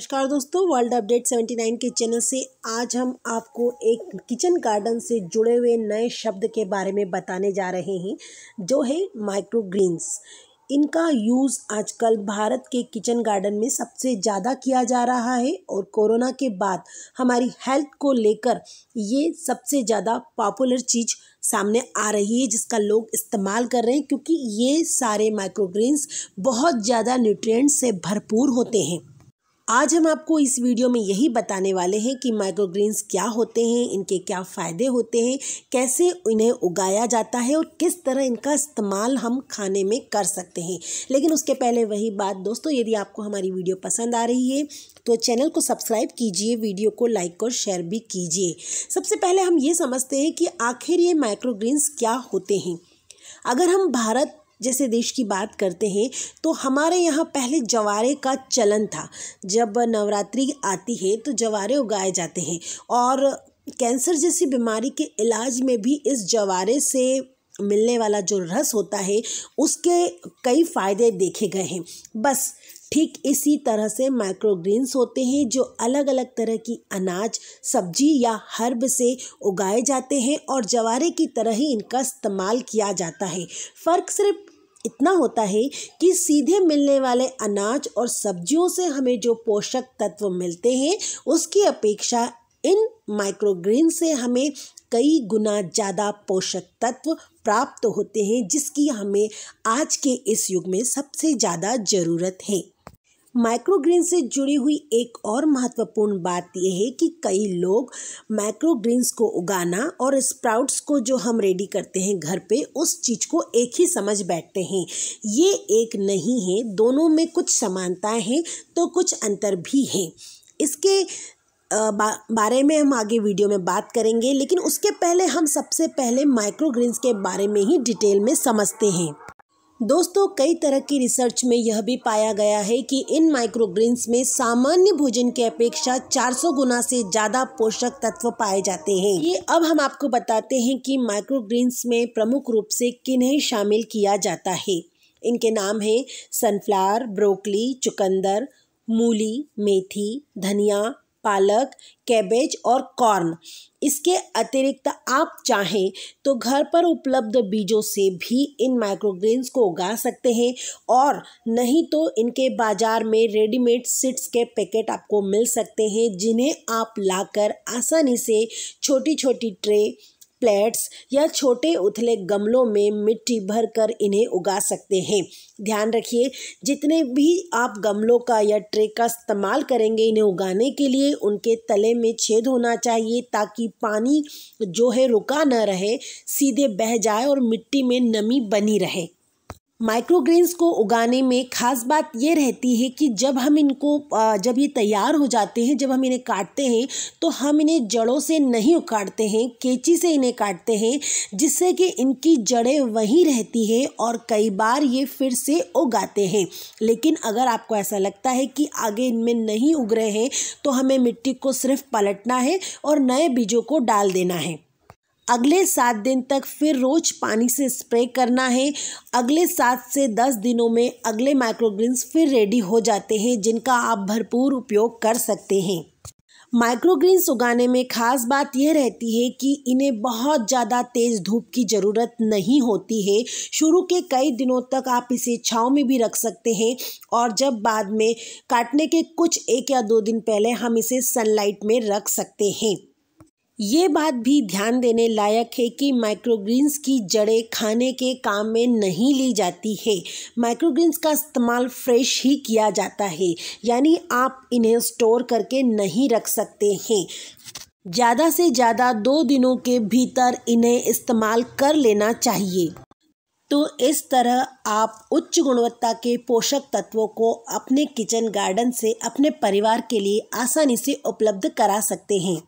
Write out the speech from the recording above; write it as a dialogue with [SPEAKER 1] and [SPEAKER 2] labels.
[SPEAKER 1] नमस्कार दोस्तों world update 79 के चैनल से आज हम आपको एक किचन गार्डन से जुड़े हुए नए शब्द के बारे में बताने जा रहे हैं जो है माइक्रोग्रीन्स इनका यूज़ आजकल भारत के किचन गार्डन में सबसे ज़्यादा किया जा रहा है और कोरोना के बाद हमारी हेल्थ को लेकर ये सबसे ज़्यादा पॉपुलर चीज़ सामने आ रही है जिसका लोग इस्तेमाल कर रहे हैं क्योंकि ये सारे माइक्रोग्रीन्स बहुत ज़्यादा न्यूट्रिएंट्स से भरपूर होते हैं आज हम आपको इस वीडियो में यही बताने वाले हैं कि माइक्रोग्रीन्स क्या होते हैं इनके क्या फ़ायदे होते हैं कैसे इन्हें उगाया जाता है और किस तरह इनका इस्तेमाल हम खाने में कर सकते हैं लेकिन उसके पहले वही बात दोस्तों यदि आपको हमारी वीडियो पसंद आ रही है तो चैनल को सब्सक्राइब कीजिए वीडियो को लाइक और शेयर भी कीजिए सबसे पहले हम ये समझते हैं कि आखिर ये माइक्रोग्रीन्स क्या होते हैं अगर हम भारत जैसे देश की बात करते हैं तो हमारे यहाँ पहले जवारे का चलन था जब नवरात्रि आती है तो जवारे उगाए जाते हैं और कैंसर जैसी बीमारी के इलाज में भी इस जवारे से मिलने वाला जो रस होता है उसके कई फ़ायदे देखे गए हैं बस ठीक इसी तरह से माइक्रोग्रीन्स होते हैं जो अलग अलग तरह की अनाज सब्जी या हर्ब से उगाए जाते हैं और जवारे की तरह ही इनका इस्तेमाल किया जाता है फ़र्क सिर्फ इतना होता है कि सीधे मिलने वाले अनाज और सब्जियों से हमें जो पोषक तत्व मिलते हैं उसकी अपेक्षा इन माइक्रोग्रीन से हमें कई गुना ज़्यादा पोषक तत्व प्राप्त होते हैं जिसकी हमें आज के इस युग में सबसे ज़्यादा ज़रूरत है माइक्रोग्रीन से जुड़ी हुई एक और महत्वपूर्ण बात यह है कि कई लोग माइक्रोग्रीन्स को उगाना और स्प्राउट्स को जो हम रेडी करते हैं घर पे उस चीज़ को एक ही समझ बैठते हैं ये एक नहीं है दोनों में कुछ समानताएं हैं तो कुछ अंतर भी हैं इसके बारे में हम आगे वीडियो में बात करेंगे लेकिन उसके पहले हम सबसे पहले माइक्रोग्रीन्स के बारे में ही डिटेल में समझते हैं दोस्तों कई तरह की रिसर्च में यह भी पाया गया है कि इन माइक्रोग्रेन्स में सामान्य भोजन की अपेक्षा 400 गुना से ज़्यादा पोषक तत्व पाए जाते हैं ये अब हम आपको बताते हैं कि माइक्रोग्रेन्स में प्रमुख रूप से किन्हें शामिल किया जाता है इनके नाम हैं सनफ्लावर ब्रोकली चुकंदर मूली मेथी धनिया पालक कैबेज और कॉर्न इसके अतिरिक्त आप चाहें तो घर पर उपलब्ध बीजों से भी इन माइक्रोग्रेन्स को उगा सकते हैं और नहीं तो इनके बाजार में रेडीमेड सीड्स के पैकेट आपको मिल सकते हैं जिन्हें आप लाकर आसानी से छोटी छोटी ट्रे प्लेट्स या छोटे उथले गमलों में मिट्टी भरकर इन्हें उगा सकते हैं ध्यान रखिए जितने भी आप गमलों का या ट्रे का इस्तेमाल करेंगे इन्हें उगाने के लिए उनके तले में छेद होना चाहिए ताकि पानी जो है रुका ना रहे सीधे बह जाए और मिट्टी में नमी बनी रहे माइक्रोग्रेन्स को उगाने में ख़ास बात ये रहती है कि जब हम इनको जब ये तैयार हो जाते हैं जब हम इन्हें काटते हैं तो हम इन्हें जड़ों से नहीं उखाड़ते हैं केची से इन्हें काटते हैं जिससे कि इनकी जड़ें वहीं रहती है और कई बार ये फिर से उगाते हैं लेकिन अगर आपको ऐसा लगता है कि आगे इनमें नहीं उग रहे हैं तो हमें मिट्टी को सिर्फ पलटना है और नए बीजों को डाल देना है अगले सात दिन तक फिर रोज पानी से स्प्रे करना है अगले सात से दस दिनों में अगले माइक्रोग्रीन्स फिर रेडी हो जाते हैं जिनका आप भरपूर उपयोग कर सकते हैं माइक्रोग्रीन्स उगाने में खास बात यह रहती है कि इन्हें बहुत ज़्यादा तेज़ धूप की ज़रूरत नहीं होती है शुरू के कई दिनों तक आप इसे छाँव में भी रख सकते हैं और जब बाद में काटने के कुछ एक या दो दिन पहले हम इसे सनलाइट में रख सकते हैं ये बात भी ध्यान देने लायक है कि माइक्रोग्रीन्स की जड़ें खाने के काम में नहीं ली जाती है माइक्रोग्रीन्स का इस्तेमाल फ्रेश ही किया जाता है यानी आप इन्हें स्टोर करके नहीं रख सकते हैं ज़्यादा से ज़्यादा दो दिनों के भीतर इन्हें इस्तेमाल कर लेना चाहिए तो इस तरह आप उच्च गुणवत्ता के पोषक तत्वों को अपने किचन गार्डन से अपने परिवार के लिए आसानी से उपलब्ध करा सकते हैं